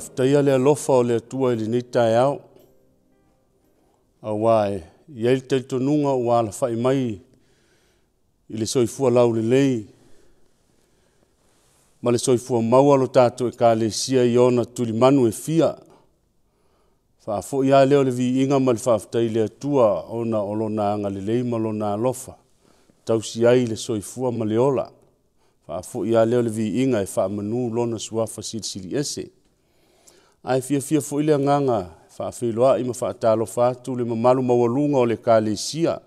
whaftaia le lofa o le tua i lini au. Awa e, i eil tei o ala whae mai i le soifua lau le lei. Ma soifua maua lo tātou e ka le sia i ona tuli manu e fia. Whaafo i leo le vi inga ma le whaftai le atua ona o lo le lei ma lo nga Tau si ai le soifua ma le ola. Whaafo i leo le vi inga e wha manu lona suafa sili sili esee ai fia fia fo ile nganga fa filoa i ma fa talo fa tu le malu ma walunga o le kalesia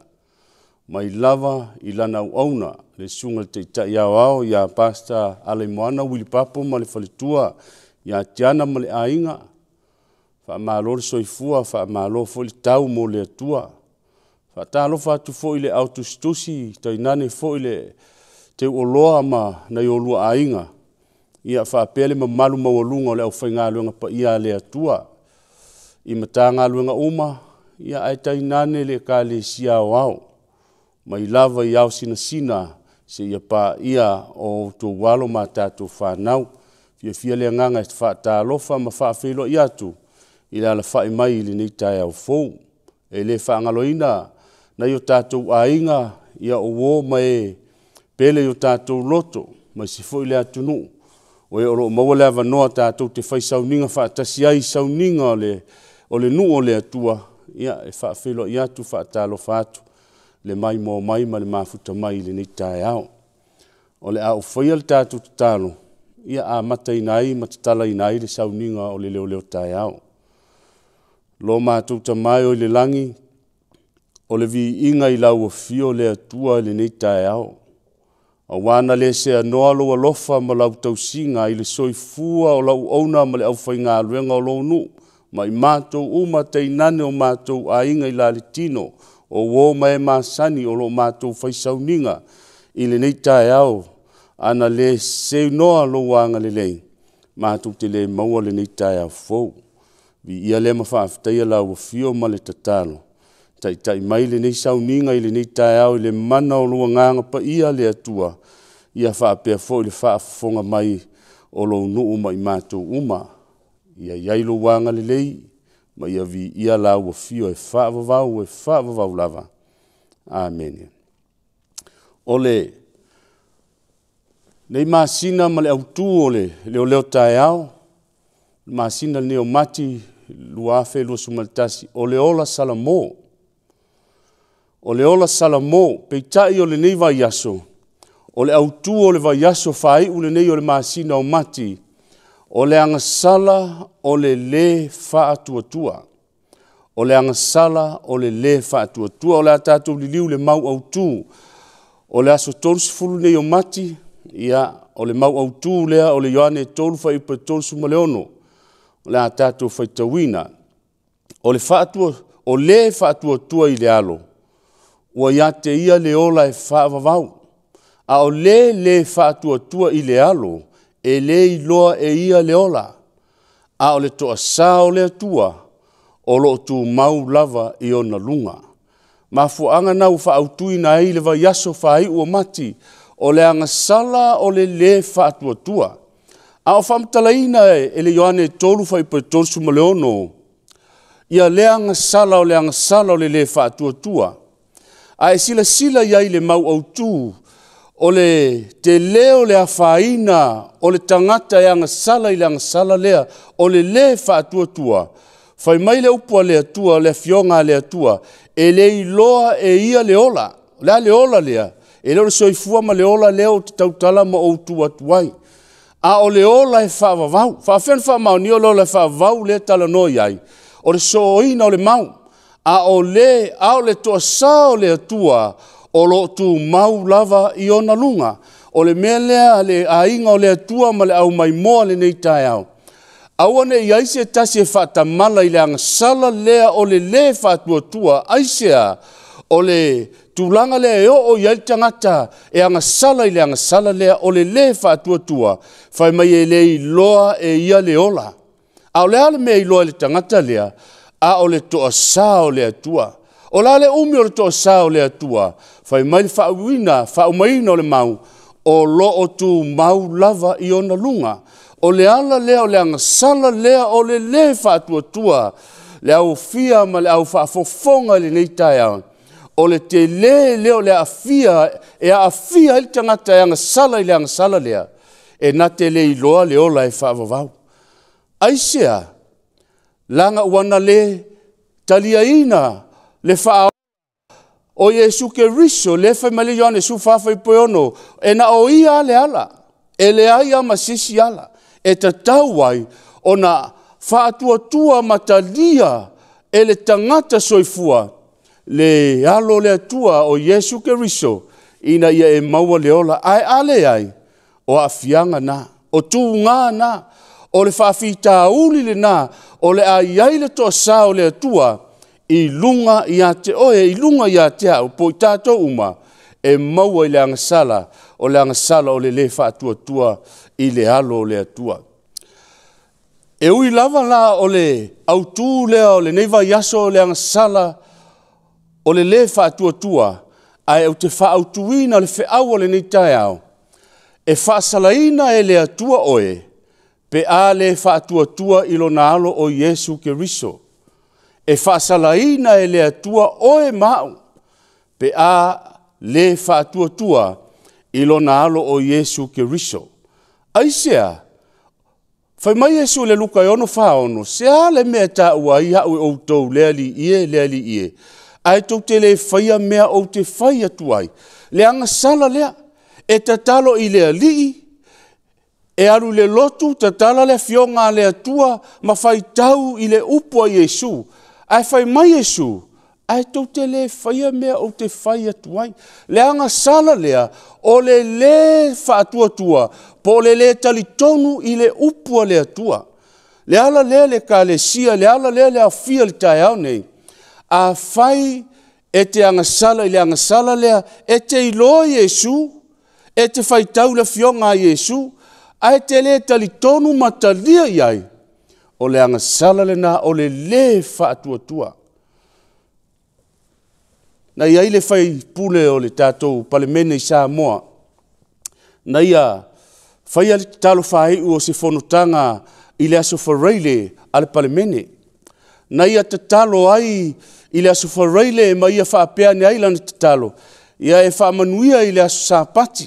mai lava i lana auna le sunga te ta ia wao ia pasta ale moana wili papo ma le falitua ia tiana ma le ainga fa malo soifua fa malo fo le tau mo le tua fa talo fa tu fo ile autustusi te nane fo ile te oloa ma na yolua ainga ia fa faapea le mamalu maualuga o le aufaigaluega paia ia le tua i matanga lunga uma ia ai taina ane le ekalesia aoao ma i lava se ia pa ia o outou alo ma tatou fanau fiafia le agaga e faatalofa ma faafeiloai atu i le alafaʻi mai i lenei taeaofou e lē na nai o tatou āiga ia o wo mai e pele i o tatou loto ma isi ia tu atunuu o oro maua le avanoa tātou te whai sauninga wha atasi ai sauninga o le, o le nu o le atua ia e wha whilo i atu wha atalo whātu le mai mō mai ma le mafuta mai le nei tae au. O le au whaial tātou te tālo ia a matai nai mata i nai le sauninga o le leo leo tae au. Lo mātou ta mai o le langi o le vi inga i lau o fio le atua le ni tae au. O wana le se anoa loa lofa ma lau tau singa i le soi fua o lau ona ma le auwhai ngā ruenga o lau nu. Ma i mātou uma te i nane o mātou a inga i lāle tino o wō ma e māsani o lo mātou whai sauninga i le neita e au. Ana le se noa lo wanga le lei. Mātou te le maua le neita e au fōu. Vi ia le mawha aftai a lau fio ma le tatalo tai tai mai le nei sau ninga i le nei tai au le mana o lua nganga pa ia le atua ia faa pia fo i le faa fonga mai o lo nu uma i mato uma ia iai lo wanga le lei ma ia vi ia la ua fio e faa vavau e faa vavau lava Amen. Ole, nei maasina ma le autu ole, leo leo tae au, maasina le neo mati, luafe, luasumaltasi, ole ola salamoa, o le ola salamo peitai o lenei vaiaso o le autū o le vaiaso faaiʻu lenei o le masina o mati o le agasala o le lē faatuatua o le agasala o le lē faatuatua o le a tatou liliu le mau autū o le aso tolusufulu nei o mati ia o le mau autū lea o le ioane e tolu faipa tolusuma le ono o le a tatou faitauina o le faatua o lē faatuatua i le alo ua ia te ia le ola e whaavavau. A o le le whaatua tua i le alo, e le i loa e ia le ola. A o le toa sā o le atua, o lo tu mau lava i ona lunga. Ma fu anga nau wha au tui na ei lewa yaso wha ai ua mati, o le anga sala o le le whaatua tua. A o whamtala ina e, e le Ioane tolu fai pa tonsu ma leono, ia le anga sala o le anga sala o le le whaatua tua. tua ae silasila i ai le mau outū o le teleo le afāina o le tagata e agasala i le agasala lea o le lē faatuatua fai mai le upu a le atua le afioga a le atua e lē iloa e ia le ola le a le ola lea e lē o le soifua ma le ola lea o te tautala ma outū atu ai a o le ola e faavavau faafea na faamaonia o le ola e faavavau lea talanoa i ai o le sooina o le mau a o le a o le toa sa o le atua o lo tu mau lava i ona lunga o le mea lea le a inga o le atua ma le au mai moa le nei tai au. Aua ne i aise tasi e whata mala i le anga sala lea o le le whatua tua aise a o le tūlanga lea e o o i aitangata e anga sala i le anga sala lea o le le whatua tua whai mai e le i loa e ia le ola. Au le ale mea i loa le tangata lea a o le toa sa o le atua. O la le umi o le toa sa o le atua. Fai mai fa uina, fa umaina o le mau. O lo o tu mau lava i ona lunga. O le ala lea o le angasala lea o le le fa atua tua. Le au fia ma le au fa fofonga le neitai au. O le te le le o le afia, e a afia il tangata e angasala i le angasala lea. E na te le iloa le ola e fa avavau. Aisea. Aisea langa wana le talia ina le faa o Yesu ke riso le fa male yone su fa fa ipono e na o ia le ala e le ai a masisi ala e te tau o na fa atua tua matalia e le tangata soifua le alo le tua o Yesu ke riso ina ia e maua le ola ai ale ai o afianga na o tu na o le whawhita uli le nā, o le a iai le toa sā o le atua, i lunga i a te oe, i lunga i a te au, po i tātou uma, e maua i le angasala, o le angasala o le le whātua tua, i le alo o le atua. E ui lava la o le autū lea o le neiva yaso o le angasala, o le le whātua tua, ai au te wha autuina le whaau o le neitai au. E whaasalaina e le atua oe, e le atua oe, pe a le faatuatua i lona alo o Iesu Keriso, e faasalaina e le atua o e mau, pe a le faatuatua i lona alo o Iesu Keriso. Aisea, fai mai Iesu le luka i e ono faono, se a le mea ta ua i hau e outou lea li ie, lea li ie, a e tau te le faia mea o te faia tuai, le anga sala lea, e tatalo i lea lii, e aru le lotu te tala le fionga le atua ma fai tau i le upo a Yesu. Ai fai mai Yesu, ai tau te le faya mea o te fai atuai. Le anga sala lea o le le fa atua tua, po le le tali tonu i le upo a le atua. Le ala lea le ka le sia, le ala lea le afia le tai au nei. A fai e te anga sala i le anga sala lea, e te iloa Yesu, e te fai tau le fionga a Yesu, e te fai tau le fionga a Yesu, ae te lē talitonu matalia i ai o le agasala lenā o le lē faatuatua na iai le faipule o le tatou palemene i samoa na ia faia le tatalofaiʻu o se fonotaga i le aso faraile a le palemene na ia tatalo ai i le aso faraile ma ia faapea ani ai lana tatalo ia e faamanuia i le aso sapati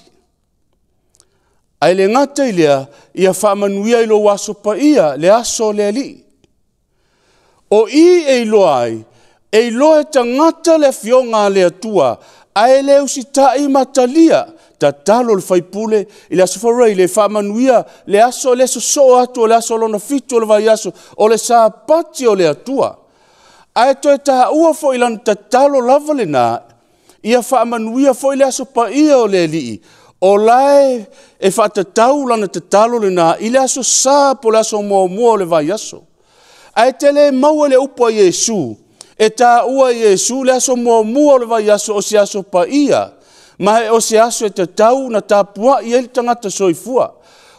ai le ngata i lea ia whamanuia i lo waso ia le aso le ali. O i e ilo ai, e ilo e ta ngata le fionga le atua, ai le usita i matalia, ta talo le faipule, i le aso farai, le whamanuia, le aso le so so atu, le aso lona fitu le vai aso, o le sa pati o le atua. Ai to e ta ua fo i lan ta talo lava le na, ia whamanuia fo le aso pa ia o le li'i, o lae e faatatau lana tatalo lenā i le aso sa po le aso muamua o le vaiaso ae tele maua e le upu a iesu e taʻua iesu le aso muamua o le vaiaso o se aso ia. ma o se aso e tau na tapuaʻi ai le tangata soifua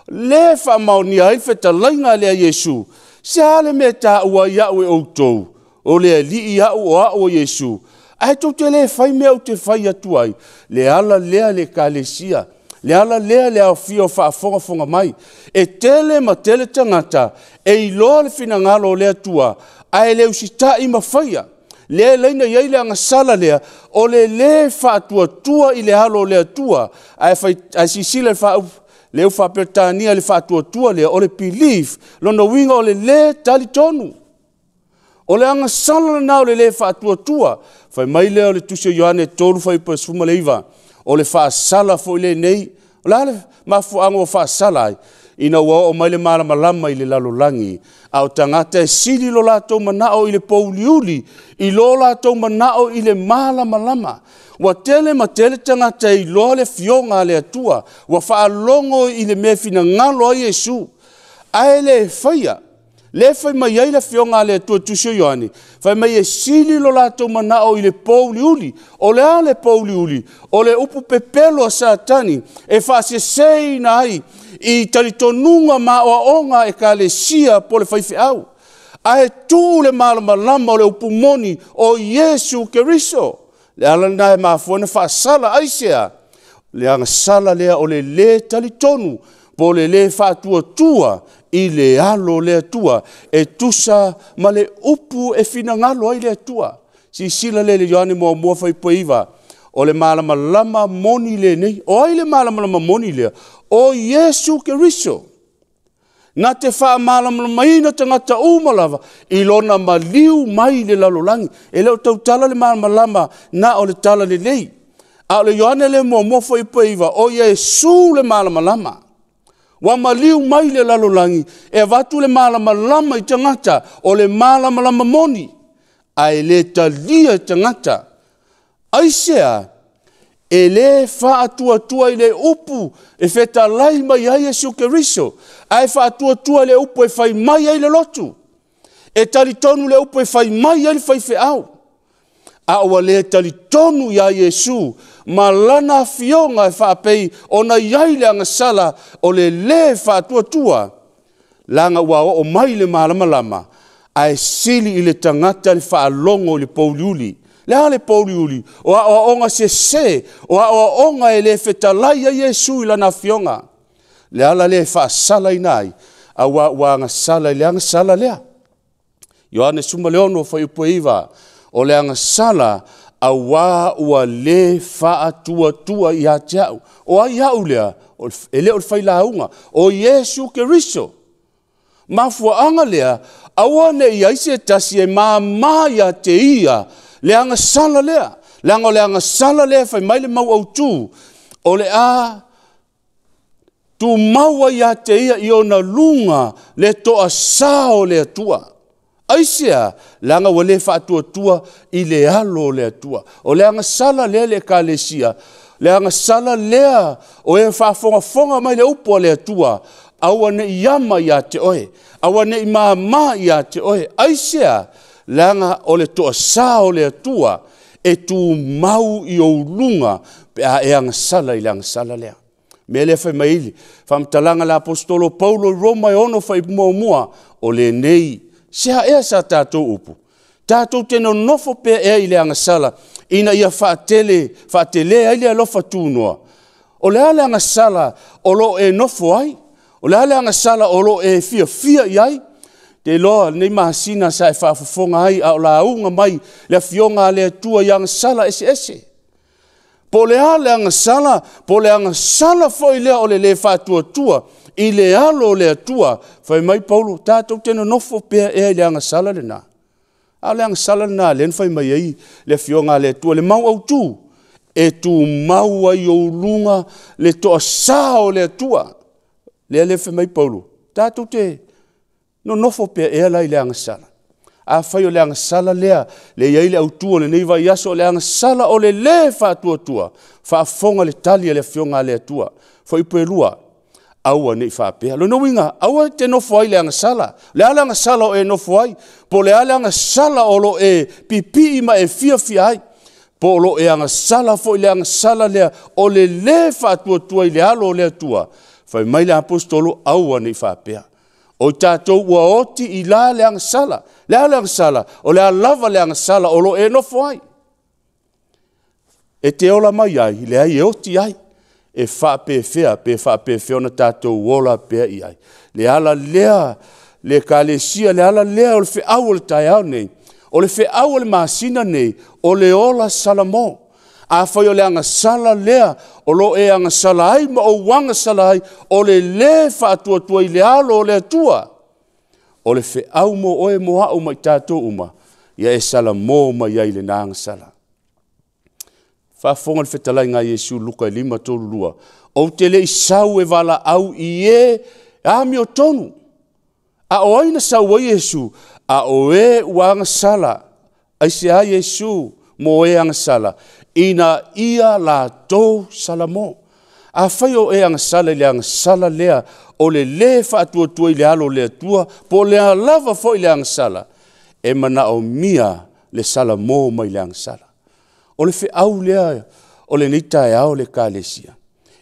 lē faamaonia ai le fetalaiga a lea iesu seā le mea taʻua i aʻu e outou o le alii aʻu o a o iesu ae tou te lē fai mea u te fai atu ai le ala lea le kalesia le ala lea le aofia o faafogafoga mai e tele ma tele tagata e iloa le finagalo o le atua ae le usitaʻi ma faia lea laina i ai le agasala lea o le lē faatuatua i le alo o le atua ae sisila le faau le ufaapeotania le faatuatua lea o le pilif lona uiga o le lē talitonu O le anga sala na o le le wha atua tua, whai mai leo le tusio Ioane tolu whai pa sfuma le iwa, o le wha sala fo le nei, o le ale mafu anga o wha sala ai, ina wa o mai le marama lama i le lalo langi, a o tangata e sili lo lātou manao i le pouliuli, i lo lātou manao i le marama lama, Wa tele ma tele tangata i loa le fionga le atua, wa wha alongo i le mefina ngalo a Yesu, a ele e whaia, Le fai mai ai la fionga le tu tu sio yani. Fai mai e sili lo la tu mana o ile pouli uli. O le ale pouli uli. O le upu pepelo a satani. E fa se sei na ai. I tali tonunga ma o onga e ka le sia po le fai au. A e tu le malama lama o le upu moni o Yesu keriso. Le ala na e mafuene fa sala aisea. Le anga sala lea o le le tali tonu pole le fa tua tua i le alo le tua e tusa ma le upu e fina ngalo i le tua si sila le le yani mo mo fa ipo iva o le malama lama moni le nei o ai le malama lama moni le o yesu keriso na te fa malama lama i na te ngata umalava i lona ma liu mai le lalolangi e leo tau tala le malama lama na o le tala le nei a le yani le mo mo fa ipo iva o yesu le malama lama lama Wa maliu mai le lalolangi e watu le malama lama i tangata o le malama lama moni. Ai le talia i tangata. Ai sea, e le faa tua tua i le upu e feta lai mai ai e siu keriso. Ai faa tua tua i le upu e fai mai ai le lotu. E talitonu le upu e fai mai ai le fai feau. au. aua lē talitonu iā iesu ma lana afioga e faapei ona iai le agasala o le lē faatuatua laga ua o'o mai le malamalama ae sili i le tagata le faalogo i le pouliuli le a le pouliuli o a se sesē o a onga e lē fetalai a iesu i lana afioga le ala lea e faasalaina ai wa ua agasala i le agasala lea ioane suma le ono faiupueiva o le anga sala a wā ua le wha atua tua i te au. O a iau lea, e leo fai la unga, o Yesu ke riso. Ma fua anga lea, a wane i aise tasi e mā māia te ia, le anga sala lea, le anga le anga sala lea fai maile mau au tū, o le a tu maua i a te ia i ona lunga le toa sāo lea tua. Tua. aisia langa wale fa tua tua i le alo le tua o le anga sala le le kalesia le anga sala le o e fa fonga fonga mai le upo le tua awa ne yama ya te oe awa ne ma ma ya te oe aisia langa o le tua sa o le tua e tu mau i o lunga pe a e anga sala i le anga sala lea. Me le fai maili, fam talanga la apostolo Paulo Roma e ono fai mua mua o le nei se ha ea sa tātou upu. Tātou te no nofo pe ea i le angasala, ina ia whaatele, whaatele ai le alofa tūnoa. O le ala angasala, o lo e nofo ai, o le ala angasala, o lo e fia fia i ai, te loa nei mahasina sa e whaafafonga ai, a o la aunga mai, le fionga le tua i angasala ese ese. Po le ala angasala, po le angasala fo i lea o le le whaatua tua, tua i le alo le atua fai mai paulo tatou tena nofo pea e le anga sala le na a le anga sala le na le fai mai ai le fionga le atua le mau au tu e tu mau ai o lunga le to sa o le atua le le fai mai paulo tatou te no nofo pea e le anga sala a fai o le anga sala lea le iai le au tu o le neiva yaso le anga sala o le le fa atua tua fa afonga le talia le fionga le atua fo ipo e lua le aua nei faapea lo nuiga aua te nofo ai le agasala le a le agasala o e nofo ai po le a le agasala o lo e pipii ma e fiafia ai po o lo e agasala foʻi le agasala lea o le lē faatuatua i le alo o le atua fai mai le apostolo aua nei faapea o i tatou ua oti i la le agasala le a le agasala o le a lava le agasala o lo e nofo ai e te ola mai ai leai e oti ai le e whapewhia, pe whapewhia ona tātou wola pe i ai. Le ala lea, le ka le sia, le ala lea o le whi au le tai au nei, o le whi au le māsina nei, o le ola salamo. A whai o le anga sala lea, o lo e anga sala ai, ma o wanga sala ai, o le le whātua tua i le alo o le atua. O le whi au mo oe mo hau mai tātou uma, ia e sala mo mai ai le nāng sala. fa le fetalaiga a Yesu luka lima tolulua ou te leʻi sau e amio tonu a o sawe na sau a o wang sala. agasala sala. mo ang sala. ina ia la salamō afai o e ang sala le sala lea o le lefa faatuatua i le alo le po lava fo i le sala, e o mia le salamo mai le sala. o le feʻau lea o lenei taeao le kalesia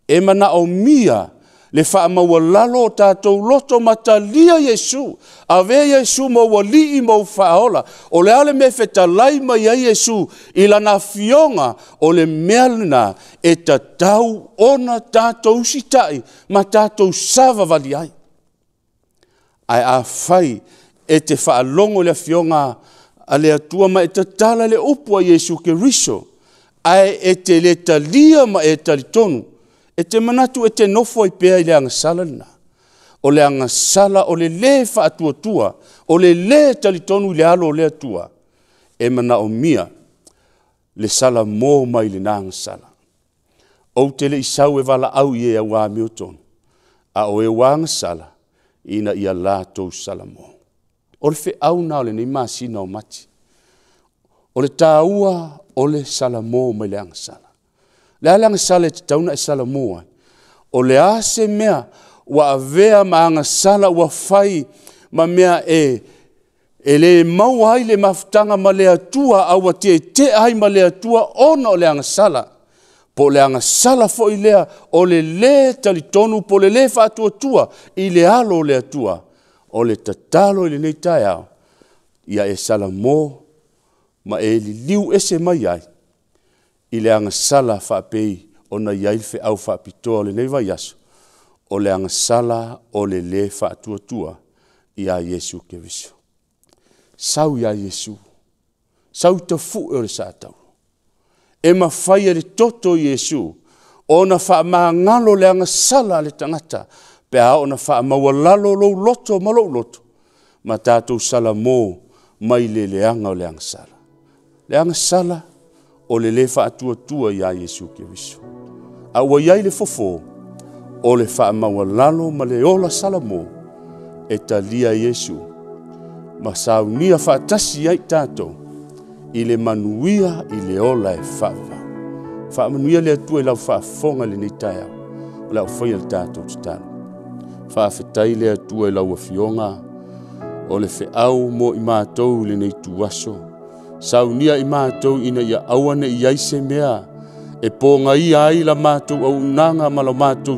e manaʻo mia le faamaua lalo o tatou loto ma talia iesu avea iesu ma ua lii mou faaola o le a le mea fetalai mai ai iesu i lana afioga o le mea lenā e tatau ona tatou usitaʻi ma tatou savavali ai ae afai e te faalogo i le afioga a le atua ma e tatala le upu a Yesu ke riso, ae e te le talia ma e talitonu, e te manatu e te nofo i pea i le angasala lina. O le angasala, o le le fa atua tua, o le le talitonu i le alo o le atua, e mana o mia le sala mō mai le nangasala. O te le isau e vala au i e a wā a o e wā ngasala, ina i a lātou sala mō o le feʻauna o lenei masina o mati o le tāua o le salamō mai le agasala le a le agasala e tatauna e salamō ai o le a se mea ua avea ma agasala ua fai ma mea e e lē mau ai le mafutaga ma le atua aua e teʻeteʻa ai ma le atua ona o le agasala po le agasala foʻi lea o le lē talitonu po le lē faatuatua i le alo o le atua o le tatalo i lenei taeao ia e salamō ma e liliu ese mai ai i le agasala faapei ona ia i le feʻau faapitoa o lenei vaiaso o le agasala o le lē faatuatua iā iesu keriso sau iā iesu sau tafuʻi e o le saatau e mafai e le toto iesu ona faamagalo le agasala a le tagata Pe a ona fa ma wala lo lo loto, ma lo loto. Ma tatou salamou, mai le le anga o le anga sala. Le anga sala, o le le fa atu atu a ya Yesu kiwisho. Awa yay le fufo, o le fa ma wala lo ma le o la salamou. E ta li a Yesu. Ma sa wini a fa atasi yait tatou. I le manwia, i le o la e fa wala. Fa manwia le atu e la ou fa afonga le ni tayo. Ou la ou fanyal tatou ti tanou. faafetai le atua i e lauafioga o le feʻau mo i le nei lenei tuaso saunia i matou ina ia aua neʻi ai se mea e pogaia ai la matou auunaga ma lo matou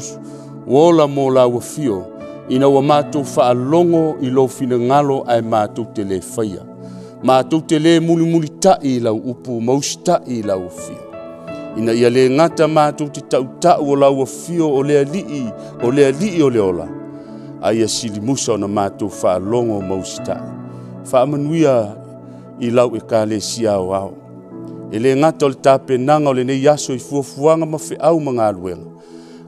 ola mo lauafio ina ua matou faalogo i lo finagalo ae matou te lē faia matou te lē mulimuli taʻi i lau upu ma usi taʻi i ina ia lē gata matou te taʻutaʻu o fio o le alii o le alii o le ola aia silimusa ona matou faalogo ma usi taʻi faamanuia i lau ekalesia o ao e lē e gata o le tapenaga o lenei aso i fuafuaga ma feʻau ma galuega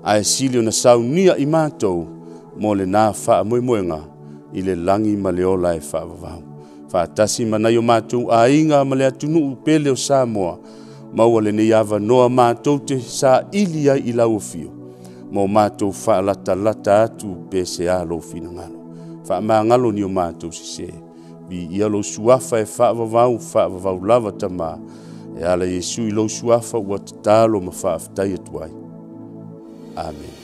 ae sili ona saunia i matou mo lenā faamoemoega i le lagi ma le ola e faavavau faatasi manai o matou aiga ma le atunuu pele o samoa ma ua lenei avanoa matou te saʻili ai i lau ofio mo matou faalatalata atu pe se a lou finagalo faamagalo ni o matou sesē viia lou suafa e faavavau faavavau lava tamā e ala iesu i lou suafa ua tatalo ma faafetai atu e ai amen